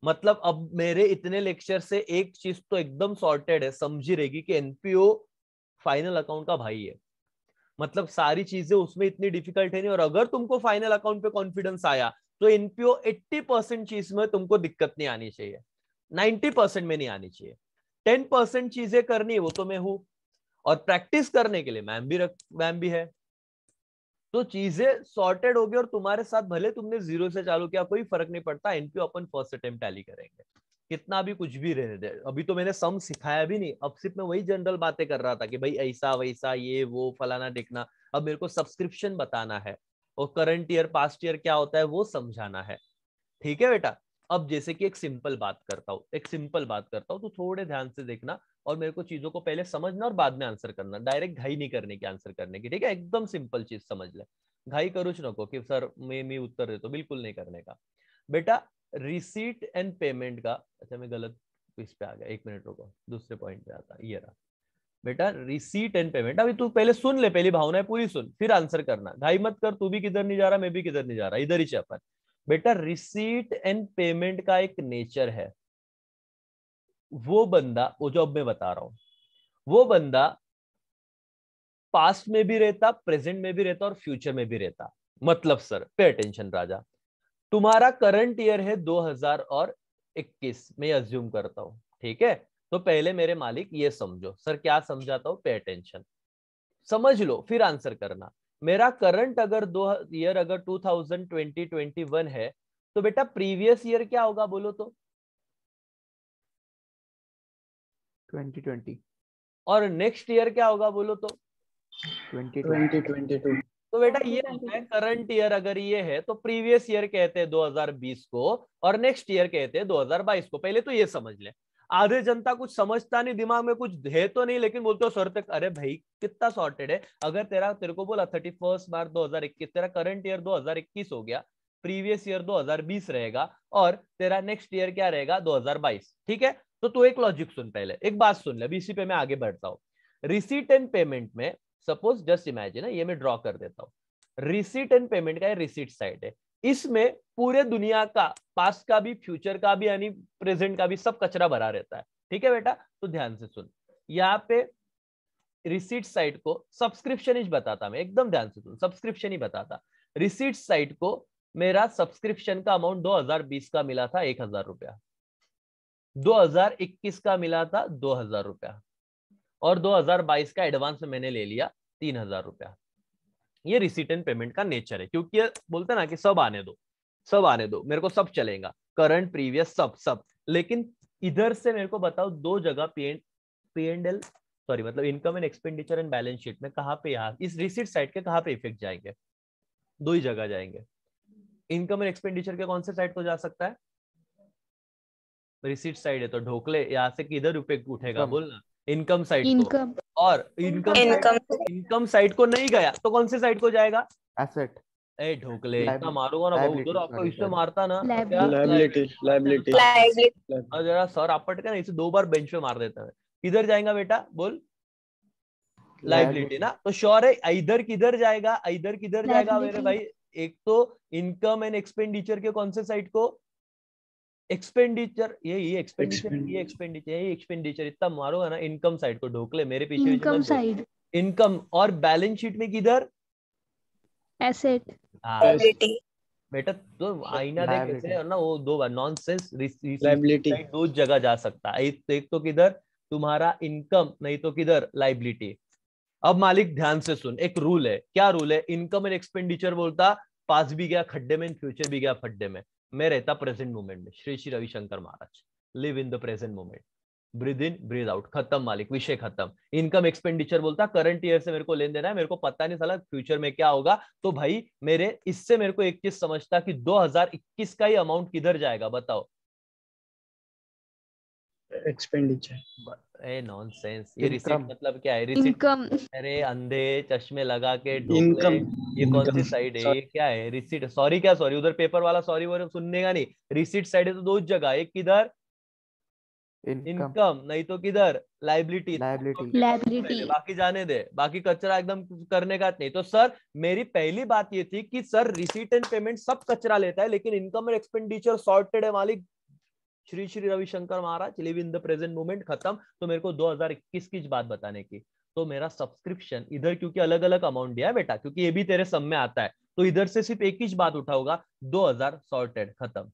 मतलब अब मेरे इतने लेक्चर से एक चीज तो एकदम सॉर्टेड है समझी रहेगी कि एनपीओ फाइनल अकाउंट का भाई है मतलब सारी चीजें उसमें इतनी डिफिकल्ट है नहीं और अगर तुमको फाइनल अकाउंट पे कॉन्फिडेंस आया तो इनपीओ 80 परसेंट चीज में तुमको दिक्कत नहीं आनी चाहिए 90 परसेंट में नहीं आनी चाहिए 10 परसेंट चीजें करनी वो तो मैं हूं और प्रैक्टिस करने के लिए मैम भी रख मैम भी है तो चीजें सॉर्टेड होगी और तुम्हारे साथ भले तुमने जीरो से चालू किया कोई फर्क नहीं पड़ता एनपीओ अपन फर्स्ट अटेम्प्ट टैली करेंगे कितना भी कुछ भी रहने दे अभी तो मैंने सम सिखाया भी नहीं अब सिर्फ मैं वही जनरल बातें कर रहा था कि भाई ऐसा वैसा ये वो फलाना देखना अब मेरे को सब्सक्रिप्शन बताना है और करंट ईयर पास्ट ईयर क्या होता है वो समझाना है ठीक है बेटा अब जैसे कि एक सिंपल बात करता हूँ एक सिंपल बात करता हूँ तो थोड़े ध्यान से देखना और मेरे को चीजों को पहले समझना और बाद में आंसर करना डायरेक्ट घाई नहीं करने की आंसर करने की ठीक है एकदम सिंपल चीज समझ ले घाई करूच नको कि सर मैं मैं उत्तर देता तो, बिल्कुल नहीं करने का बेटा रिसीट एंड पेमेंट का अच्छा मैं गलत इस पे आ गया एक मिनट रुको दूसरे पॉइंट पे आता ये रहा बेटा रिसीट एंड पेमेंट अभी तू पहले सुन ले पहली भावना है पूरी सुन फिर आंसर करना घाई मत कर तू भी किधर नहीं जा रहा मैं भी किधर नहीं जा रहा इधर ही अपन बेटा रिसीट एंड पेमेंट का एक नेचर है वो बंदा वो जो अब मैं बता रहा हूं वो बंदा पास्ट में भी रहता प्रेजेंट में भी रहता और फ्यूचर में भी रहता मतलब सर पे अटेंशन राजा तुम्हारा करंट ईयर है 2021 मैं अज्यूम करता हूं ठीक है तो पहले मेरे मालिक ये समझो सर क्या समझाता हूँ पे अटेंशन समझ लो फिर आंसर करना मेरा करंट अगर दो ईयर अगर 2020-21 है तो बेटा प्रीवियस ईयर क्या होगा बोलो तो 2020 और नेक्स्ट ईयर क्या होगा बोलो तो 2022 तो बेटा ये है करंट ईयर अगर ये है तो प्रीवियस ईयर कहते हैं 2020 को और नेक्स्ट ईयर कहते हैं 2022 को पहले तो ये समझ ले आधे जनता कुछ समझता नहीं दिमाग में कुछ है तो नहीं लेकिन बोलते हो सर तक अरे भाई कितना सॉर्टेड है अगर तेरा तेरे को बोला थर्टी फर्स्ट मार्च दो हजार इक्कीस तेरा करंट ईयर दो हजार इक्कीस हो गया प्रीवियस ईयर 2020 रहेगा और तेरा नेक्स्ट ईयर क्या रहेगा 2022 ठीक है तो तू एक लॉजिक सुन पहले एक बात सुन ले बीसी पे मैं आगे बढ़ता हूँ रिसीट एंड पेमेंट में सपोज जस्ट इमेजिन ये मैं ड्रॉ कर देता हूँ रिसीट एंड पेमेंट का रिसीट साइड है इसमें पूरे दुनिया का पास्ट का भी फ्यूचर का भी यानी प्रेजेंट का भी सब कचरा भरा रहता है ठीक है बेटा तो ध्यान से सुन यहाँ पे रिसीट साइट को सब्सक्रिप्शन ही बताता मैं एकदम ध्यान से सुन सब्सक्रिप्शन ही बताता रिसीट साइट को मेरा सब्सक्रिप्शन का अमाउंट 2020 का मिला था एक हजार रुपया इक्कीस का मिला था दो हजार रुपया और 2022 का एडवांस मैंने ले लिया तीन हजार रुपया ये रिसीट एंड पेमेंट का नेचर है क्योंकि बोलते ना कि सब आने दो सब आने दो मेरे को सब चलेगा करंट प्रीवियस सब सब लेकिन इधर से मेरे को बताओ दो जगह पी एंड एल सॉरी मतलब income and expenditure and balance sheet में कहा पे यहाँ इस रिसीट साइड के कहा पे इफेक्ट जाएंगे दो ही जगह जाएंगे इनकम एंड एक्सपेंडिचर के कौन से साइड को जा सकता है रिसीट साइड है तो ढोकले यहाँ से किधर रुपए उठेगा बोलना इनकम साइड इनकम और इनकम इनकम इनकम साइड को नहीं गया तो कौन से साइड को जाएगा एसेट ए ढोकले इतना मारूंगा ना बहुत आपको इससे मारता ना लाइबिलिटी तो जरा सर आप का ना इसे दो बार बेंच पे मार देता है किधर जाएगा बेटा बोल लाइबिलिटी ना तो श्योर है इधर किधर जाएगा इधर किधर जाएगा मेरे भाई एक तो इनकम एंड एक्सपेंडिचर के कौन से साइड को एक्सपेंडिचर यही एक्सपेंडिचर ये एक्सपेंडिचर यही एक्सपेंडिचर इतना मारूंगा ना इनकम साइड को ढोकले मेरे पीछे इनकम साइड इनकम और बैलेंस शीट में किधर एसेट हाँ। बेटा तो आईना देख कैसे और ना वो दो बार नॉनसेंस लाइबिलिटी दो जगह जा सकता है एक तो किधर तुम्हारा इनकम नहीं तो किधर लाइबिलिटी अब मालिक ध्यान से सुन एक रूल है क्या रूल है इनकम एंड एक्सपेंडिचर बोलता पास भी गया खड्डे में फ्यूचर भी गया खड्डे में मैं रहता प्रेजेंट मोमेंट में Shri Shri Ravishankar Maharaj live in the present moment breathe in breathe out खत्म मालिक विषय खत्म इनकम एक्सपेंडिचर बोलता करंट ईयर से मेरे को लेन देना है मेरे को पता नहीं सला फ्यूचर में क्या होगा तो भाई मेरे इससे मेरे को एक चीज समझता कि 2021 का ही अमाउंट किधर जाएगा बताओ एक्सपेंडिचर ए नॉनसेंस ये रिसीट मतलब क्या है रिसीट इनकम अरे अंधे चश्मे लगा के इनकम ये कौन सी साइड है ये क्या है रिसीट सॉरी क्या सॉरी उधर पेपर वाला सॉरी वो सुनने का नहीं रिसीट साइड है तो दो जगह एक किधर इनकम नहीं तो किधर लाइबिलिटी लाइबिलिटी बाकी जाने दे बाकी कचरा एकदम करने का नहीं तो सर मेरी पहली बात ये थी कि सर रिसीट एंड पेमेंट सब कचरा लेता है लेकिन इनकम और एक्सपेंडिचर सॉर्टेड है मालिक Shri Shri Ravishankar Maharaj live in the present moment खत्म तो मेरे को 2021 की बात बताने की तो मेरा सब्सक्रिप्शन इधर क्योंकि अलग अलग अमाउंट दिया है बेटा क्योंकि ये भी तेरे सब में आता है तो इधर से सिर्फ एक ही बात उठा होगा दो हजार सॉर्टेड खत्म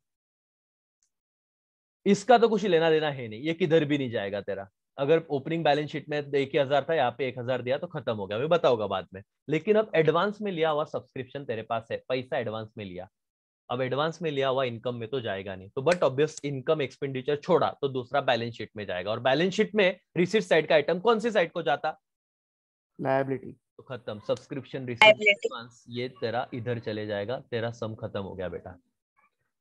इसका तो कुछ लेना देना है नहीं ये किधर भी नहीं जाएगा तेरा अगर ओपनिंग बैलेंस शीट में एक ही हजार था यहाँ पे एक हजार दिया तो खत्म हो गया मैं बताऊंगा बाद में लेकिन अब एडवांस में लिया हुआ सब्सक्रिप्शन तेरे पास है पैसा एडवांस में लिया अब एडवांस में लिया हुआ इनकम में तो जाएगा नहीं तो बट ऑब्वियस इनकम एक्सपेंडिचर छोड़ा तो दूसरा बैलेंस शीट में जाएगा और बैलेंस शीट में रिसीट साइड का आइटम कौन सी साइड को जाता लाइबिलिटी तो खत्म सब्सक्रिप्शन रिसीट ये तेरा इधर चले जाएगा तेरा सम खत्म हो गया बेटा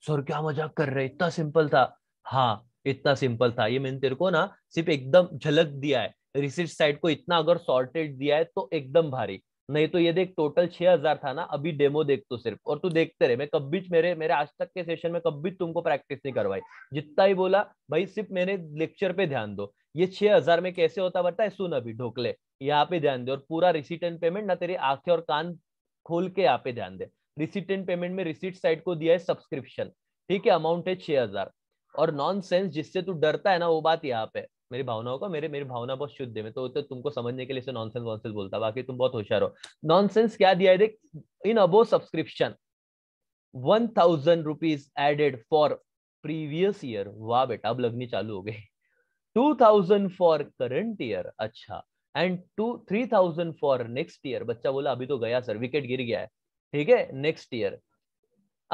सर क्या मजाक कर रहे इतना सिंपल था हाँ इतना सिंपल था ये मैंने तेरे को ना सिर्फ एकदम झलक दिया है रिसीट साइड को इतना अगर सॉर्टेड दिया है तो एकदम भारी नहीं तो ये देख टोटल छह हजार था ना अभी डेमो देख तो सिर्फ और तू देखते रहे मैं कब भी मेरे मेरे आज तक के सेशन में कब भी तुमको प्रैक्टिस नहीं करवाई जितना ही बोला भाई सिर्फ मेरे लेक्चर पे ध्यान दो ये छह हजार में कैसे होता बताए सुन अभी ढोकले यहाँ पे ध्यान दे और पूरा रिसीट एंड पेमेंट ना तेरी आंखें और कान खोल के यहाँ पे ध्यान दे रिसीट एंड पेमेंट में रिसीट साइड को दिया है सब्सक्रिप्शन ठीक है अमाउंट है छह हजार और नॉन सेंस जिससे तू डरता है ना वो बात यहाँ पे मेरी भावनाओं का मेरे मेरी भावना बहुत शुद्ध है मैं तो, तो तुमको समझने के लिए नॉनसेंस वॉन्सेंस बोलता बाकी तुम बहुत होशियार हो नॉनसेंस क्या दिया है देख इन अबो subscription one thousand rupees added for previous year वाह बेटा अब लगनी चालू हो गई two thousand for current year अच्छा and two three thousand for next year बच्चा बोला अभी तो गया सर विकेट गिर गया है ठीक है नेक्स्ट ईयर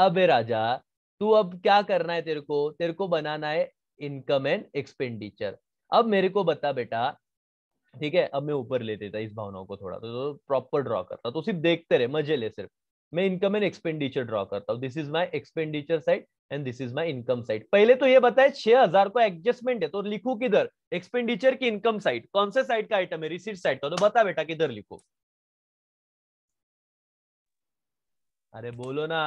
अबे राजा तू अब क्या करना है तेरे को तेरे को बनाना है इनकम एंड एक्सपेंडिचर अब मेरे को बता बेटा ठीक है अब मैं ऊपर ले देता इस भावनाओं को थोड़ा तो, प्रॉपर तो ड्रॉ करता तो सिर्फ देखते रहे मजे ले सिर्फ मैं इनकम एंड एक्सपेंडिचर ड्रॉ करता हूँ this is my expenditure side and this is my income side पहले तो ये बताए छह हजार को एडजस्टमेंट है तो लिखू किधर एक्सपेंडिचर की इनकम साइड कौन से साइड का आइटम है रिसीट साइड का तो बता बेटा किधर लिखो अरे बोलो ना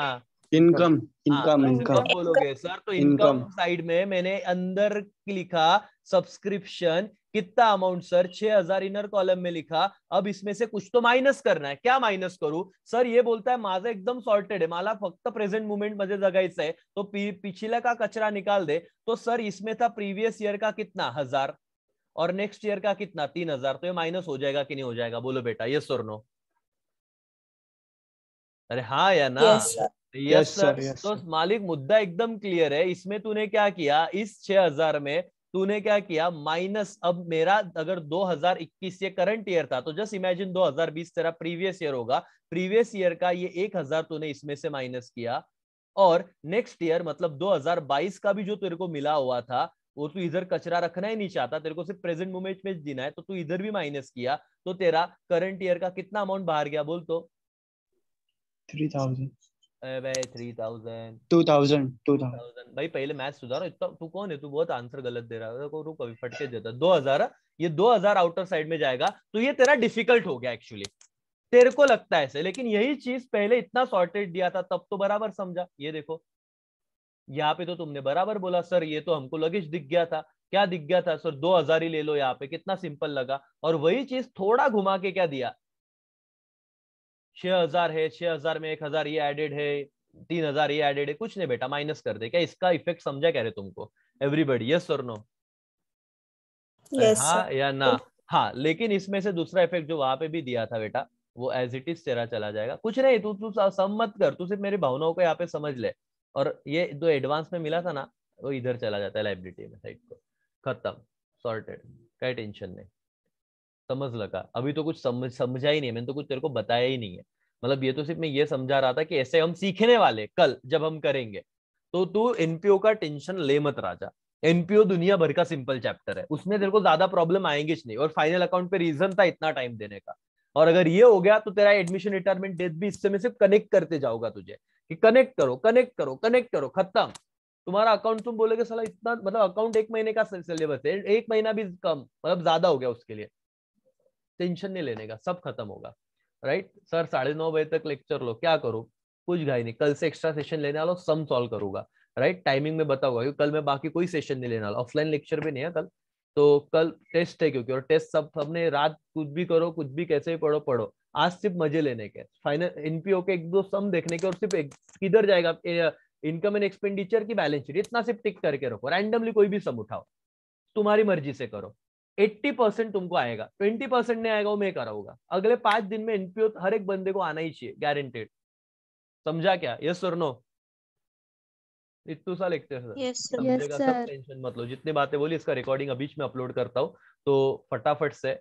इनकम हाँ, इनकम इनकम बोलोगे सर तो इनकम साइड में मैंने अंदर लिखा सब्सक्रिप्शन कितना अमाउंट सर छह हजार इनर कॉलम में लिखा अब इसमें से कुछ तो माइनस करना है क्या माइनस करूं सर ये बोलता है माजा एकदम सॉर्टेड है माला फक्त प्रेजेंट मूवमेंट मजे जगायचं है तो पिछले का कचरा निकाल दे तो सर इसमें था प्रीवियस ईयर का कितना हजार और नेक्स्ट ईयर का कितना तीन हजार तो ये माइनस हो जाएगा कि नहीं हो जाएगा बोलो बेटा ये सर नो अरे हाँ या ना तो यस सर तो मालिक मुद्दा एकदम क्लियर है इसमें तूने क्या किया इस छह हजार में तूने क्या किया माइनस अब मेरा अगर 2021 ये करंट ईयर था तो जस्ट इमेजिन 2020 तेरा प्रीवियस ईयर होगा प्रीवियस ईयर का ये एक हजार तूने इसमें से माइनस किया और नेक्स्ट ईयर मतलब 2022 का भी जो तेरे को मिला हुआ था वो तू इधर कचरा रखना ही नहीं चाहता तेरे को सिर्फ प्रेजेंट मोमेंट में जीना है तो तू इधर भी माइनस किया तो तेरा करंट ईयर का कितना अमाउंट बाहर गया बोल तो भाई पहले मैथ सुधारो इतना तू कौन है तू बहुत आंसर गलत दे रहा है रुक अभी फटके देता दो हजार ये दो हजार आउटर साइड में जाएगा तो ये तेरा डिफिकल्ट हो गया एक्चुअली तेरे को लगता है ऐसे लेकिन यही चीज पहले इतना सॉर्टेड दिया था तब तो बराबर समझा ये देखो यहाँ पे तो तुमने बराबर बोला सर ये तो हमको लगेज दिख गया था क्या दिख गया था सर दो हजार ही ले लो यहाँ पे कितना सिंपल लगा और वही चीज थोड़ा घुमा के क्या दिया छह हजार है छह हजार में एक हजार ये एडेड है तीन हजार ये एडेड है कुछ नहीं बेटा माइनस कर दे क्या इसका इफेक्ट समझा कह रहे तुमको एवरीबडी यस और नो हाँ या ना oh. हाँ लेकिन इसमें से दूसरा इफेक्ट जो वहां पे भी दिया था बेटा वो एज इट इज तेरा चला जाएगा कुछ नहीं तू तू सम्मत कर तू सिर्फ मेरी भावनाओं को यहाँ पे समझ ले और ये जो एडवांस में मिला था ना वो इधर चला जाता है लाइब्रेटी में साइड को खत्म सॉर्टेड कई टेंशन नहीं समझ लगा अभी तो कुछ समझ समझा ही नहीं मैंने तो कुछ तेरे को बताया ही नहीं है मतलब ये तो सिर्फ मैं ये समझा रहा था कि ऐसे हम सीखने वाले कल जब हम करेंगे तो तू एनपीओ का टेंशन ले मत राजा एनपीओ दुनिया भर का सिंपल चैप्टर है उसमें तेरे को ज्यादा प्रॉब्लम आएंगे नहीं और फाइनल अकाउंट पे रीजन था इतना टाइम देने का और अगर ये हो गया तो तेरा एडमिशन रिटायरमेंट डेथ भी इससे में सिर्फ कनेक्ट करते जाओगा तुझे कि कनेक्ट करो कनेक्ट करो कनेक्ट करो खत्म तुम्हारा अकाउंट तुम बोलोगे साला इतना मतलब अकाउंट एक महीने का सिलेबस है एक महीना भी कम मतलब ज्यादा हो गया उसके लिए टेंशन नहीं लेने का सब खत्म होगा राइट सर साढ़े नौ बजे तक लेक्चर लो क्या करो कुछ गाय नहीं कल से एक्स्ट्रा सेशन लेने वालों सम सॉल्व करूंगा राइट टाइमिंग में बताऊंगा क्योंकि कल मैं बाकी कोई सेशन नहीं लेने वाला ऑफलाइन लेक्चर भी नहीं है कल तो कल टेस्ट है क्योंकि और टेस्ट सब हमने रात कुछ भी करो कुछ भी कैसे भी पढ़ो पढ़ो आज सिर्फ मजे लेने के फाइनल एनपीओ के एक दो सम देखने के और सिर्फ किधर जाएगा इनकम एंड एक्सपेंडिचर की बैलेंस शीट इतना सिर्फ टिक करके रखो रैंडमली कोई भी सम उठाओ तुम्हारी मर्जी से करो एट्टी परसेंट तुमको आएगा ट्वेंटी परसेंट नहीं आएगा वो मैं कराऊंगा अगले पांच दिन में एनपीओ हर एक बंदे को आना ही चाहिए गारंटेड समझा क्या यस सर नो सा लेक्चर yes, yes, टेंशन मत लो जितनी बातें बोली इसका रिकॉर्डिंग अभी मैं अपलोड करता हूँ तो फटाफट से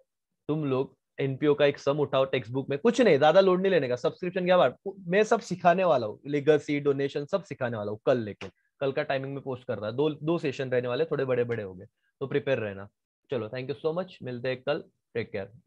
तुम लोग एनपीओ का एक सम उठाओ टेक्स्ट बुक में कुछ नहीं ज्यादा लोड नहीं लेने का सब्सक्रिप्शन क्या बात मैं सब सिखाने वाला हूँ लीगसी डोनेशन सब सिखाने वाला हूँ कल लेकिन कल का टाइमिंग में पोस्ट कर रहा है दो दो सेशन रहने वाले थोड़े बड़े बड़े हो गए तो प्रिपेयर रहना चलो थैंक यू सो मच मिलते हैं कल टेक केयर